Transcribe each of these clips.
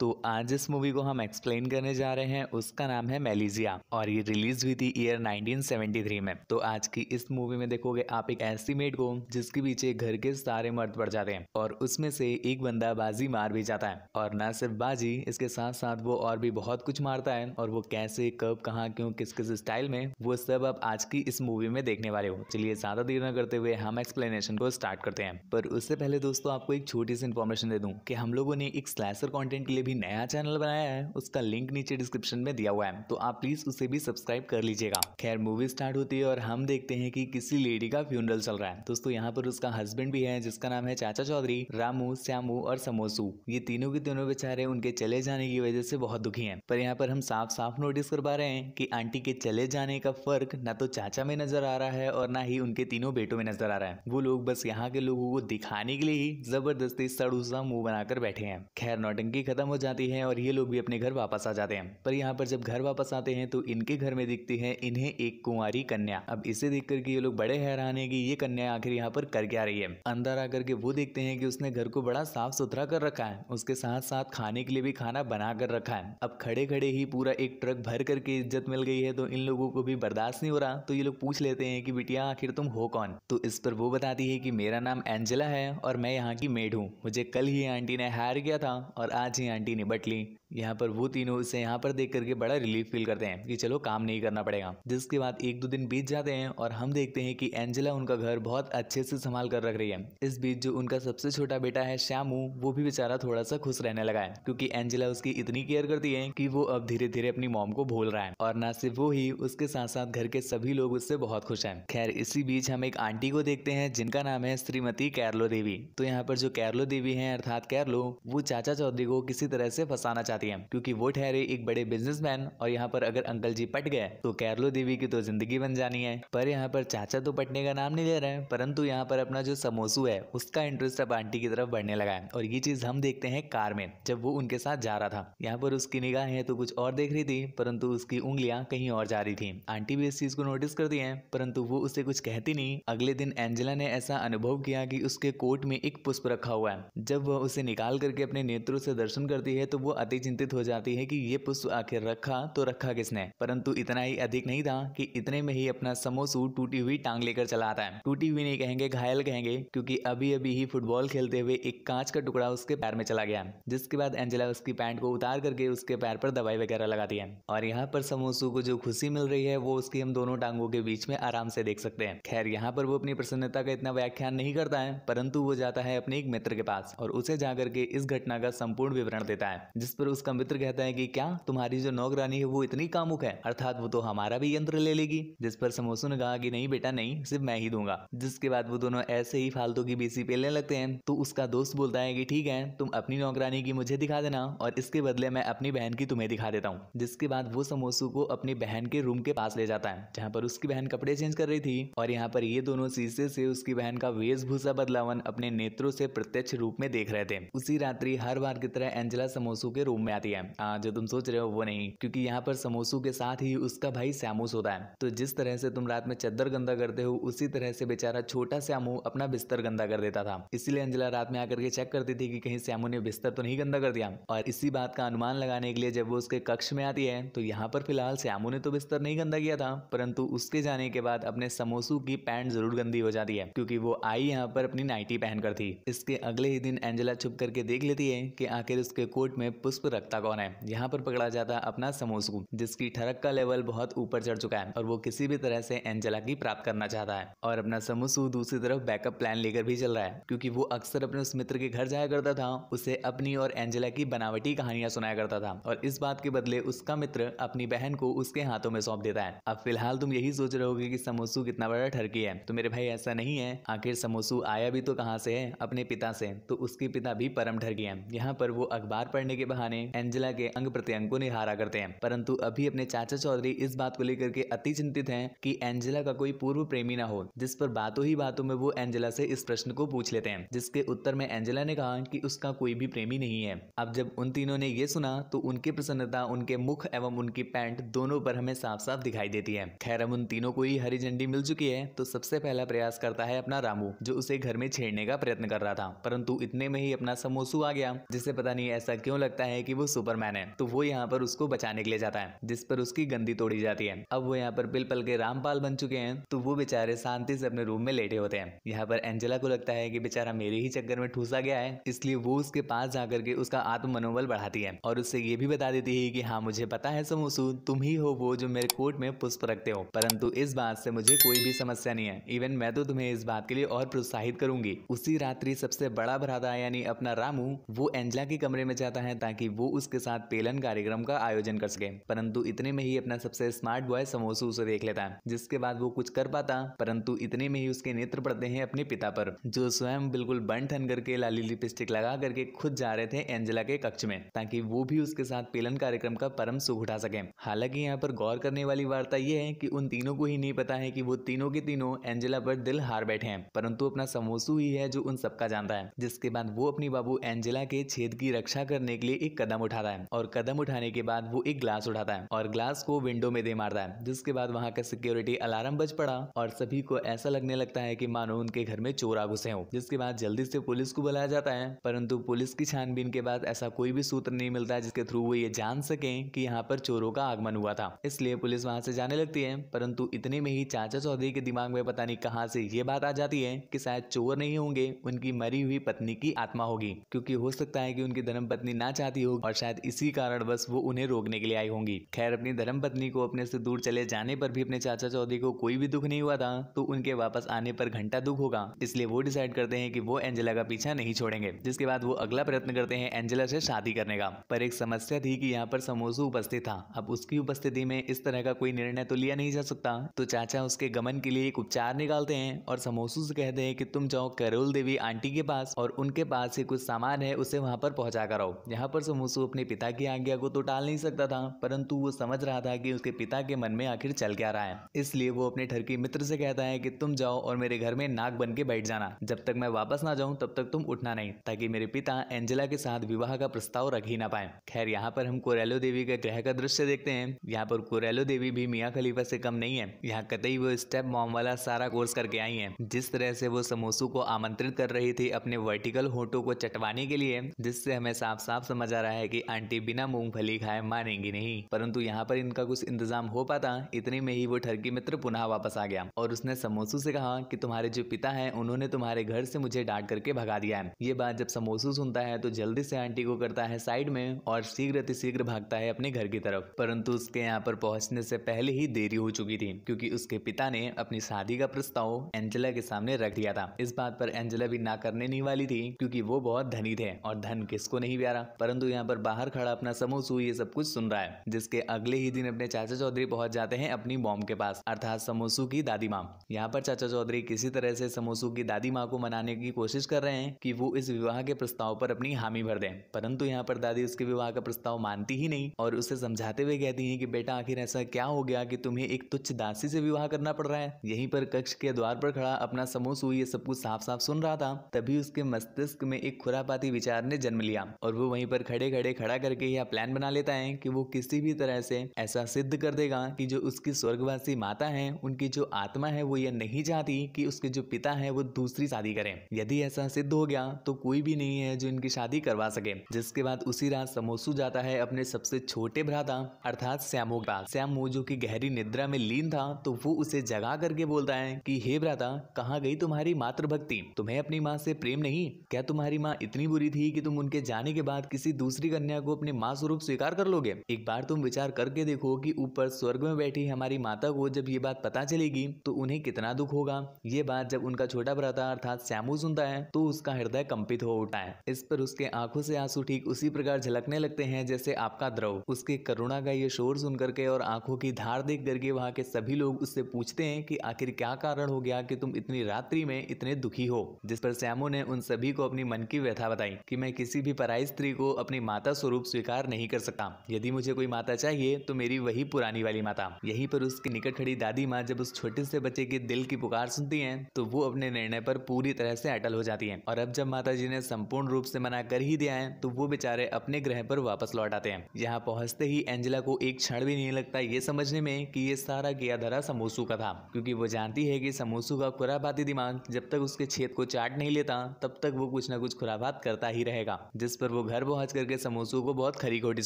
तो आज इस मूवी को हम एक्सप्लेन करने जा रहे हैं उसका नाम है मेलिजिया और ये रिलीज हुई थी ईयर 1973 में तो आज की इस मूवी में देखोगे आप एक ऐसी मेड को जिसके पीछे घर के सारे मर्द पड़ जाते हैं और उसमें से एक बंदा बाजी मार भी जाता है और न सिर्फ बाजी इसके साथ साथ वो और भी बहुत कुछ मारता है और वो कैसे कब कहाँ क्यों किस किस स्टाइल में वो सब आप आज की इस मूवी में देखने वाले हो चलिए ज्यादा देर न करते हुए हम एक्सप्लेनेशन को स्टार्ट करते हैं पर उससे पहले दोस्तों आपको एक छोटी सी इन्फॉर्मेशन दे दूँ की हम लोगों ने एक स्लैसर कॉन्टेंट के लिए भी नया चैनल बनाया है उसका लिंक नीचे डिस्क्रिप्शन में दिया हुआ है तो आप प्लीज उसे भी सब्सक्राइब कर लीजिएगा खैर मूवी स्टार्ट होती है और हम देखते हैं कि किसी लेडी का फ्यूनरल चल रहा है दोस्तों यहाँ पर उसका हस्बैंड भी है जिसका नाम है चाचा चौधरी रामू श्यामू और समोसू ये तीनों के तीनों बेचारे उनके चले जाने की वजह से बहुत दुखी है पर यहाँ पर हम साफ साफ नोटिस कर पा रहे हैं की आंटी के चले जाने का फर्क ना तो चाचा में नजर आ रहा है और ना ही उनके तीनों बेटों में नजर आ रहा है वो लोग बस यहाँ के लोगों को दिखाने के लिए ही जबरदस्ती सड़ूसा मुंह बनाकर बैठे हैं खैर नौटंकी खत्म हो हो जाती है और ये लोग भी अपने घर वापस आ जाते हैं पर यहाँ पर जब घर वापस आते हैं तो इनके घर में दिखती है इन्हें एक कुंवारी कन्या अब इसे देख करके ये लोग बड़े हैरान है की ये कन्या आखिर यहाँ पर कर क्या रही है अंदर आकर के वो देखते हैं कि उसने घर को बड़ा साफ सुथरा कर रखा है उसके साथ साथ खाने के लिए भी खाना बना कर रखा है अब खड़े खड़े ही पूरा एक ट्रक भर करके इज्जत मिल गई है तो इन लोगों को भी बर्दाश्त नहीं हो रहा तो ये लोग पूछ लेते हैं कि बिटिया आखिर तुम हो कौन तो इस पर वो बताती है कि मेरा नाम एंजेला है और मैं यहाँ की मेड हूँ मुझे कल ही आंटी ने हायर किया था और आज ही आंटी ने बट ली यहाँ पर वो तीनों इसे यहाँ पर देख करके बड़ा रिलीफ फील करते हैं कि चलो काम नहीं करना पड़ेगा जिसके बाद एक दो दिन बीत जाते हैं और हम देखते हैं कि एंजेला उनका घर बहुत अच्छे से संभाल कर रख रही है इस बीच जो उनका सबसे छोटा बेटा है श्यामू वो भी बेचारा थोड़ा सा खुश रहने लगा है क्योंकि एंजेला उसकी इतनी केयर करती है कि वो अब धीरे धीरे अपनी मॉम को भूल रहा है और ना सिर्फ वो ही उसके साथ साथ घर के सभी लोग उससे बहुत खुश है खैर इसी बीच हम एक आंटी को देखते हैं जिनका नाम है श्रीमती कैरलो देवी तो यहाँ पर जो कैरलो देवी है अर्थात कैरलो वो चाचा चौधरी को किसी तरह तरह से फंसाना चाहती है क्योंकि वो ठहरे एक बड़े बिजनेसमैन और यहाँ पर अगर अंकल जी पट गए तो कैरलो देवी की तो जिंदगी बन जानी है पर यहाँ पर चाचा तो पटने का नाम नहीं ले रहे हैं परंतु यहाँ पर अपना जो समोसू है उसका इंटरेस्ट अब आंटी की तरफ बढ़ने लगा है और ये चीज हम देखते हैं कार में जब वो उनके साथ जा रहा था यहाँ पर उसकी निगाहें तो कुछ और देख रही थी परंतु उसकी उंगलियां कहीं और जा रही थी आंटी भी इस चीज को नोटिस करती है परंतु वो उसे कुछ कहती नहीं अगले दिन एंजेला ने ऐसा अनुभव किया कि उसके कोर्ट में एक पुष्प रखा हुआ है जब वह उसे निकाल करके अपने नेत्रों से दर्शन करती करती है तो वो अति चिंतित हो जाती है कि ये पुष्प आखिर रखा तो रखा किसने परंतु इतना ही अधिक नहीं था कि इतने में ही अपना समोसू टूटी हुई टांग लेकर चला आता है टूटी हुई नहीं कहेंगे घायल कहेंगे क्योंकि अभी अभी ही फुटबॉल खेलते हुए एक कांच का टुकड़ा उसके पैर में चला गया जिसके बाद एंजेला उसकी पैंट को उतार करके उसके पैर पर दवाई वगैरह लगाती है और यहाँ पर समोसू को जो खुशी मिल रही है वो उसकी हम दोनों टांगों के बीच में आराम से देख सकते हैं खैर यहाँ पर वो अपनी प्रसन्नता का इतना व्याख्यान नहीं करता है परंतु वो जाता है अपने एक मित्र के पास और उसे जाकर के इस घटना का संपूर्ण विवरण देता देता है जिस पर उसका मित्र कहता है कि क्या तुम्हारी जो नौकरानी है वो इतनी कामुक है अर्थात वो तो हमारा भी यंत्र ले लेगी जिस पर समोसो ने कहा कि नहीं बेटा नहीं सिर्फ मैं ही दूंगा जिसके बाद वो दोनों ऐसे ही फालतू की बीसी पेलने लगते हैं तो उसका दोस्त बोलता है कि ठीक है तुम अपनी नौकरानी की मुझे दिखा देना और इसके बदले मैं अपनी बहन की तुम्हें दिखा देता हूँ जिसके बाद वो समोसो को अपनी बहन के रूम के पास ले जाता है जहाँ पर उसकी बहन कपड़े चेंज कर रही थी और यहाँ पर ये दोनों शीशे से उसकी बहन का वेशभूषा बदलावन अपने नेत्रों से प्रत्यक्ष रूप में देख रहे थे उसी रात्रि हर बार की तरह एंजल सिलसिला समोसू के रूम में आती है आ, जो तुम सोच रहे हो वो नहीं क्योंकि यहाँ पर समोसू के साथ ही उसका भाई श्यामूस होता है तो जिस तरह से तुम रात में चद्दर गंदा करते हो उसी तरह से बेचारा छोटा श्यामू अपना बिस्तर गंदा कर देता था इसीलिए अंजला रात में आकर के चेक करती थी कि कहीं श्यामू ने बिस्तर तो नहीं गंदा कर दिया और इसी बात का अनुमान लगाने के लिए जब वो उसके कक्ष में आती है तो यहाँ पर फिलहाल श्यामू ने तो बिस्तर नहीं गंदा किया था परंतु उसके जाने के बाद अपने समोसू की पैंट जरूर गंदी हो जाती है क्योंकि वो आई यहाँ पर अपनी नाइटी पहनकर थी इसके अगले ही दिन एंजला छुप करके देख लेती है कि आखिर उसके कोर्ट में पुष्प रखता कौन है यहाँ पर पकड़ा जाता है अपना समोस को जिसकी ठरक का लेवल बहुत ऊपर चढ़ चुका है और वो किसी भी तरह से एंजेला की प्राप्त करना चाहता है और अपना समोसू दूसरी तरफ बैकअप प्लान लेकर भी चल रहा है क्योंकि वो अक्सर अपने उस मित्र के घर जाया करता था उसे अपनी और एंजेला की बनावटी कहानियां सुनाया करता था और इस बात के बदले उसका मित्र अपनी बहन को उसके हाथों में सौंप देता है अब फिलहाल तुम यही सोच रहे होगे की समोसू कितना बड़ा ठरकी है तो मेरे भाई ऐसा नहीं है आखिर समोसू आया भी तो कहाँ से है अपने पिता से तो उसके पिता भी परम ठरकी है यहाँ पर वो अखबार अखबार पढ़ने के बहाने एंजेला के अंग प्रत्यंग को निहारा करते हैं परंतु अभी अपने चाचा चौधरी इस बात को लेकर के अति चिंतित है की एंजेला का कोई पूर्व प्रेमी न हो जिस पर बातों ही बातों में वो एंजेला से इस प्रश्न को पूछ लेते हैं जिसके उत्तर में एंजेला ने कहा कि उसका कोई भी प्रेमी नहीं है अब जब उन तीनों ने ये सुना तो उनकी प्रसन्नता उनके मुख एवं उनकी पैंट दोनों पर हमें साफ साफ दिखाई देती है खैर अब उन तीनों को ही हरी झंडी मिल चुकी है तो सबसे पहला प्रयास करता है अपना रामू जो उसे घर में छेड़ने का प्रयत्न कर रहा था परंतु इतने में ही अपना समोसू आ गया जिसे पता नहीं ऐसे ऐसा क्यों लगता है कि वो सुपरमैन है तो वो यहाँ पर उसको बचाने के लिए जाता है जिस पर उसकी गंदी तोड़ी जाती है अब वो यहाँ पर पिल पल के रामपाल बन चुके हैं तो वो बेचारे शांति से अपने रूम में लेटे होते हैं यहाँ पर एंजेला को लगता है की बेचारा मेरे ही चक्कर में ठूसा गया है इसलिए वो उसके पास जाकर के उसका आत्म मनोबल बढ़ाती है और उससे ये भी बता देती है की हाँ मुझे पता है समोसू तुम ही हो वो जो मेरे कोर्ट में पुष्प रखते हो परंतु इस बात से मुझे कोई भी समस्या नहीं है इवन मैं तो तुम्हें इस बात के लिए और प्रोत्साहित करूंगी उसी रात्रि सबसे बड़ा भ्राता यानी अपना रामू वो एंजला के कमरे में जाता है ताकि वो उसके साथ पेलन कार्यक्रम का आयोजन कर सके परंतु इतने में ही अपना सबसे स्मार्ट बॉय समोसू उसे देख लेता है जिसके बाद वो कुछ कर पाता परंतु इतने में ही उसके नेत्र पड़ते हैं अपने पिता पर जो स्वयं बिल्कुल बन ठन करके लाली लिपस्टिक लगा करके खुद जा रहे थे एंजेला के कक्ष में ताकि वो भी उसके साथ पेलन कार्यक्रम का परम सुख उठा सके हालांकि यहाँ पर गौर करने वाली वार्ता यह है कि उन तीनों को ही नहीं पता है कि वो तीनों के तीनों एंजेला पर दिल हार बैठे हैं परंतु अपना समोसू ही है जो उन सबका जानता है जिसके बाद वो अपनी बाबू एंजेला के छेद की रक्षा करने के लिए एक कदम उठाता है और कदम उठाने के बाद वो एक ग्लास उठाता है और ग्लास को विंडो में दे मारता है जिसके बाद वहाँ का सिक्योरिटी अलार्म बज पड़ा और सभी को ऐसा लगने लगता है की मानो उनके घर में आ घुसे हो जिसके बाद जल्दी से पुलिस को बुलाया जाता है परंतु पुलिस की छानबीन के बाद ऐसा कोई भी सूत्र नहीं मिलता जिसके थ्रू वो ये जान सके की यहाँ पर चोरों का आगमन हुआ था इसलिए पुलिस वहाँ से जाने लगती है परंतु इतने में ही चाचा चौधरी के दिमाग में पता नहीं कहाँ से ये बात आ जाती है कि शायद चोर नहीं होंगे उनकी मरी हुई पत्नी की आत्मा होगी क्योंकि हो सकता है कि उनकी धर्म पत्नी ना चाहती हो और शायद इसी कारण बस वो उन्हें रोकने के लिए आई होंगी खैर अपनी धर्म पत्नी को अपने से दूर चले जाने पर भी अपने चाचा चौधरी को कोई भी दुख नहीं हुआ था तो उनके वापस आने पर घंटा दुख होगा इसलिए वो डिसाइड करते हैं कि वो एंजेला का पीछा नहीं छोड़ेंगे जिसके बाद वो अगला प्रयत्न करते हैं एंजेला से शादी करने का पर एक समस्या थी कि यहाँ पर समोसू उपस्थित था अब उसकी उपस्थिति में इस तरह का कोई निर्णय तो लिया नहीं जा सकता तो चाचा उसके गमन के लिए एक उपचार निकालते हैं और समोसू से कहते हैं कि तुम जाओ करोल देवी आंटी के पास और उनके पास से कुछ सामान है उसे वहां पर पहुंचा करो बताओ यहाँ पर सुमुसु अपने पिता की आज्ञा को तो टाल नहीं सकता था परंतु वो समझ रहा था कि उसके पिता के मन में आखिर चल क्या रहा है इसलिए वो अपने ठरकी मित्र से कहता है कि तुम जाओ और मेरे घर में नाक बन के बैठ जाना जब तक मैं वापस ना जाऊं तब तक तुम उठना नहीं ताकि मेरे पिता एंजेला के साथ विवाह का प्रस्ताव रख ही ना पाए खैर यहाँ पर हम कोरेलो देवी के ग्रह का दृश्य देखते हैं यहाँ पर कोरेलो देवी भी मियाँ खलीफा से कम नहीं है यहाँ कतई वो स्टेप मॉम वाला सारा कोर्स करके आई है जिस तरह से वो समोसू को आमंत्रित कर रही थी अपने वर्टिकल होटो को चटवाने के लिए जिससे हमें साफ साफ समझ आ रहा है कि आंटी बिना मूंगफली खाए मानेंगी नहीं परंतु यहाँ पर इनका कुछ इंतजाम हो पाता इतने में ही वो ठरकी मित्र पुनः वापस आ गया और उसने समोसु से कहा कि तुम्हारे जो पिता है उन्होंने तुम्हारे घर से मुझे डांट करके भगा दिया है ये बात जब समोसु सुनता है तो जल्दी से आंटी को करता है साइड में और शीघ्र अतिशीघ्र भागता है अपने घर की तरफ परंतु उसके यहाँ पर पहुंचने से पहले ही देरी हो चुकी थी क्योंकि उसके पिता ने अपनी शादी का प्रस्ताव एंजेला के सामने रख दिया था इस बात पर एंजेला भी ना करने नहीं वाली थी क्योंकि वो बहुत धनी थे और धन किसको नहीं प्यारा परंतु यहाँ पर बाहर खड़ा अपना समूह सू ये सब कुछ सुन रहा है जिसके अगले ही दिन अपने चाचा चौधरी पहुंच जाते हैं अपनी बॉम्ब के पास अर्थात समोसू की दादी माँ यहाँ पर चाचा चौधरी किसी तरह से समोसू की दादी माँ को मनाने की कोशिश कर रहे हैं कि वो इस विवाह के प्रस्ताव पर अपनी हामी भर दें परंतु यहाँ पर दादी उसके विवाह का प्रस्ताव मानती ही नहीं और उसे समझाते हुए कहती है की बेटा आखिर ऐसा क्या हो गया की तुम्हें एक तुच्छ दासी से विवाह करना पड़ रहा है यही पर कक्ष के द्वार पर खड़ा अपना समोसू ये सब कुछ साफ साफ सुन रहा था तभी उसके मस्तिष्क में एक खुरापाती विचार ने जन्म लिया और वो वहीं पर खड़े खड़े खड़ा करके यह प्लान बना लेता है कि वो किसी भी तरह से ऐसा सिद्ध कर देगा कि जो उसकी स्वर्गवासी माता है उनकी जो आत्मा है वो ये नहीं चाहती कि उसके जो पिता है वो दूसरी शादी करें यदि ऐसा सिद्ध हो गया तो कोई भी नहीं है जो इनकी शादी करवा सके जिसके बाद उसी रात समोसू जाता है अपने सबसे छोटे भ्राता अर्थात श्यामो का पास श्यामो जो की गहरी निद्रा में लीन था तो वो उसे जगा करके बोलता है की हे भ्राता कहाँ गई तुम्हारी मातृभक्ति तुम्हें अपनी माँ से प्रेम नहीं क्या तुम्हारी माँ इतनी बुरी थी कि तुम उनके जाने के बाद किसी दूसरी कन्या को अपने माँ स्वरूप स्वीकार कर लोगे एक बार तुम विचार करके देखो कि ऊपर स्वर्ग में बैठी हमारी माता को जब ये बात पता चलेगी तो उन्हें कितना दुख होगा ये बात जब उनका छोटा भ्राता अर्थात श्यामू सुनता है तो उसका हृदय कंपित हो उठा है इस पर उसके आंखों से आंसू ठीक उसी प्रकार झलकने लगते हैं जैसे आपका द्रव उसके करुणा का ये शोर सुन करके और आंखों की धार देख करके वहाँ के सभी लोग उससे पूछते हैं कि आखिर क्या कारण हो गया कि तुम इतनी रात्रि में इतने दुखी हो जिस पर श्यामू ने उन सभी को अपनी मन की व्यथा बताई कि मैं किसी भी पराई स्त्री को अपनी माता स्वरूप स्वीकार नहीं कर सकता यदि मुझे कोई माता चाहिए तो मेरी वही पुरानी वाली माता यहीं पर उसके निकट खड़ी दादी माँ जब उस छोटे से बच्चे के दिल की पुकार सुनती है तो वो अपने निर्णय पर पूरी तरह से अटल हो जाती है और अब जब माता जी ने संपूर्ण रूप से मना कर ही दिया है तो वो बेचारे अपने ग्रह पर वापस लौट आते हैं यहाँ पहुंचते ही एंजेला को एक क्षण भी नहीं लगता ये समझने में कि ये सारा किया धरा समोसू का था क्योंकि वो जानती है कि समोसू का खुराबाती दिमाग जब तक उसके छेद को चाट नहीं लेता तब तक वो कुछ ना कुछ खुराबात करता ही रहेगा जिस पर वो घर पहुंच करके समोसू को बहुत खरी खोटी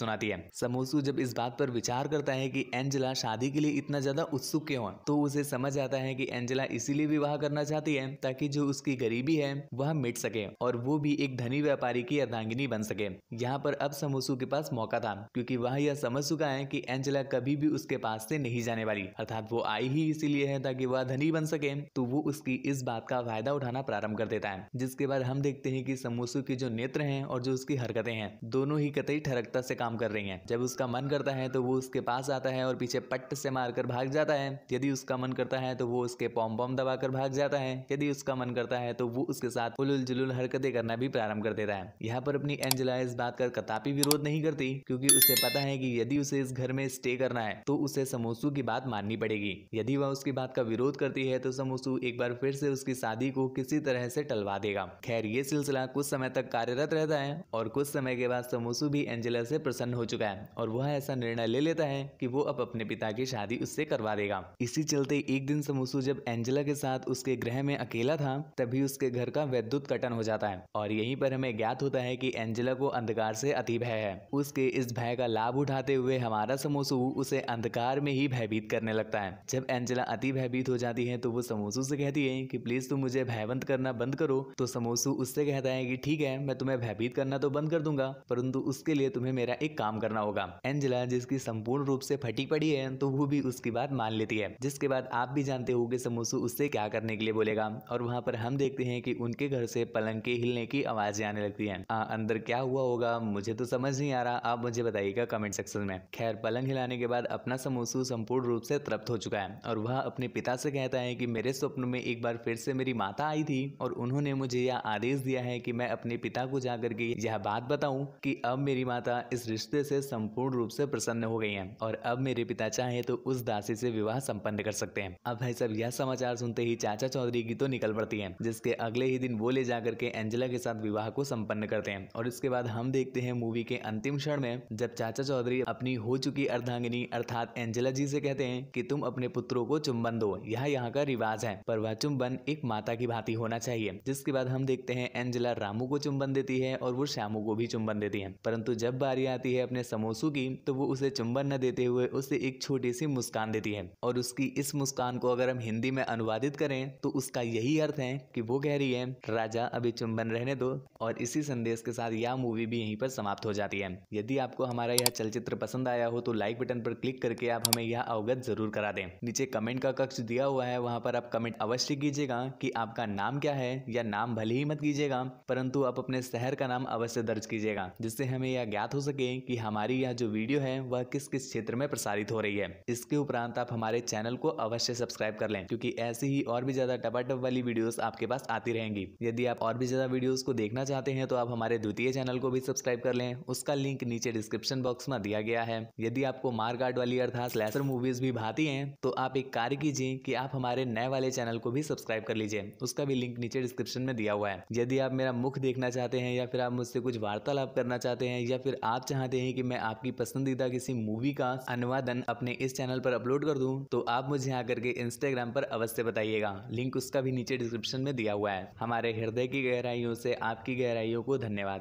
सुनाती है समोसू जब इस बात पर विचार करता है कि एंजेला शादी के लिए इतना ज्यादा उत्सुक क्यों है तो उसे समझ आता है कि एंजेला इसीलिए विवाह करना चाहती है ताकि जो उसकी गरीबी है वह मिट सके और वो भी एक धनी व्यापारी की अर्धांगिनी बन सके यहाँ पर अब समोसू के पास मौका था क्योंकि वह यह समझ चुका है कि एंजेला कभी भी उसके पास से नहीं जाने वाली अर्थात वो आई ही इसीलिए है ताकि वह धनी बन सके तो वो उसकी इस बात का फायदा उठाना प्रारंभ कर देता है जिसके बाद हम देखते हैं कि समोसू के जो नेत्र हैं और जो उसकी हरकतें हैं दोनों ही कतई ठरकता से काम कर रही हैं जब उसका मन करता है तो वो उसके पास आता है और पीछे पट्ट से मारकर भाग जाता है यदि उसका मन करता है तो वो उसके पॉम पॉम दबाकर भाग जाता है यदि उसका मन करता है तो वो उसके साथ उलुल जुलुल हरकतें करना भी प्रारंभ कर देता है यहाँ पर अपनी एंजला इस बात का कतापी विरोध नहीं करती क्योंकि उसे पता है कि यदि उसे इस घर में स्टे करना है तो उसे समोसू की बात माननी पड़ेगी यदि वह उसकी बात का विरोध करती है तो समोसू एक बार फिर से उसकी शादी को किसी तरह से टलवा देगा खैर ये सिलसिला कुछ समय तक कार्यरत रहता है और कुछ समय के बाद समोसो भी एंजेला से प्रसन्न हो चुका है और वह ऐसा निर्णय ले लेता है कि वो अब अपने पिता की शादी उससे करवा देगा इसी चलते एक दिन समोसो जब एंजेला के साथ उसके ग्रह में अकेला था तभी उसके घर का वैद्युत कटन हो जाता है और यहीं पर हमें ज्ञात होता है कि एंजेला को अंधकार से अति भय है उसके इस भय का लाभ उठाते हुए हमारा समोसो उसे अंधकार में ही भयभीत करने लगता है जब एंजेला अति भयभीत हो जाती है तो वो समोसो से कहती है कि प्लीज तुम मुझे भयवंत करना बंद करो तो समोसो उससे कहता है कि ठीक है मैं तुम्हें भयभीत करना तो बंद कर दूंगा परंतु उसके लिए तुम्हें मेरा एक काम करना होगा एंजेला जिसकी संपूर्ण रूप से फटी पड़ी है तो वो भी उसकी बात मान लेती है जिसके बाद आप भी जानते हो कि समोसू उससे क्या करने के लिए बोलेगा और वहाँ पर हम देखते हैं कि उनके घर से पलंग के हिलने की आवाजें आने लगती हैं अंदर क्या हुआ होगा मुझे तो समझ नहीं आ रहा आप मुझे बताइएगा कमेंट सेक्शन में खैर पलंग हिलाने के बाद अपना समोसू संपूर्ण रूप से तृप्त हो चुका है और वह अपने पिता से कहता है कि मेरे स्वप्न में एक बार फिर से मेरी माता आई थी और उन्होंने मुझे यह आदेश दिया है कि मैं अपने पिता को जाकर के यह बात बताऊं कि अब मेरी माता इस रिश्ते से संपूर्ण रूप से प्रसन्न हो गई हैं और अब मेरे पिता चाहे तो उस दासी से विवाह संपन्न कर सकते हैं अब भाई सब यह समाचार सुनते ही चाचा चौधरी की तो निकल पड़ती है जिसके अगले ही दिन वो ले जाकर के एंजेला के साथ विवाह को संपन्न करते हैं और इसके बाद हम देखते हैं मूवी के अंतिम क्षण में जब चाचा चौधरी अपनी हो चुकी अर्धांगिनी अर्थात एंजेला जी से कहते हैं कि तुम अपने पुत्रों को चुम्बन दो यह यहाँ का रिवाज है पर वह चुम्बन एक माता की भांति होना चाहिए जिसके बाद हम देखते हैं एंजेला रामू को चुम्बन देती है और वो श्याम रामू को भी चुंबन देती है परंतु जब बारी आती है अपने समोसू की तो वो उसे चुंबन न देते हुए उसे एक छोटी सी मुस्कान देती है और उसकी इस मुस्कान को अगर हम हिंदी में अनुवादित करें तो उसका यही अर्थ है कि वो कह रही है राजा अभी चुंबन रहने दो और इसी संदेश के साथ यह मूवी भी यहीं पर समाप्त हो जाती है यदि आपको हमारा यह चलचित्र पसंद आया हो तो लाइक बटन पर क्लिक करके आप हमें यह अवगत जरूर करा दें नीचे कमेंट का कक्ष दिया हुआ है वहाँ पर आप कमेंट अवश्य कीजिएगा कि आपका नाम क्या है या नाम भले ही मत कीजिएगा परंतु आप अपने शहर का नाम अवश्य से दर्ज कीजिएगा जिससे हमें यह ज्ञात हो सके कि हमारी यह जो वीडियो है वह किस किस क्षेत्र में प्रसारित हो रही है इसके उपरांत आप हमारे चैनल को अवश्य सब्सक्राइब कर लें क्योंकि ऐसी ही और भी ज्यादा टपाटप वाली वीडियोस आपके पास आती रहेंगी यदि आप और भी ज्यादा वीडियोस को देखना चाहते हैं तो आप हमारे द्वितीय चैनल को भी सब्सक्राइब कर लें उसका लिंक नीचे डिस्क्रिप्शन बॉक्स में दिया गया है यदि आपको मारकाट वाली अर्थात लेसर मूवीज भी भाती है तो आप एक कार्य कीजिए की आप हमारे नए वाले चैनल को भी सब्सक्राइब कर लीजिए उसका भी लिंक नीचे डिस्क्रिप्शन में दिया हुआ है यदि आप मेरा मुख देखना चाहते हैं या फिर आप मुझसे कुछ कुछ वार्तालाप करना चाहते हैं या फिर आप चाहते हैं कि मैं आपकी पसंदीदा किसी मूवी का अनुवादन अपने इस चैनल पर अपलोड कर दूँ तो आप मुझे आकर के इंस्टाग्राम पर अवश्य बताइएगा लिंक उसका भी नीचे डिस्क्रिप्शन में दिया हुआ है हमारे हृदय की गहराइयों से आपकी गहराइयों को धन्यवाद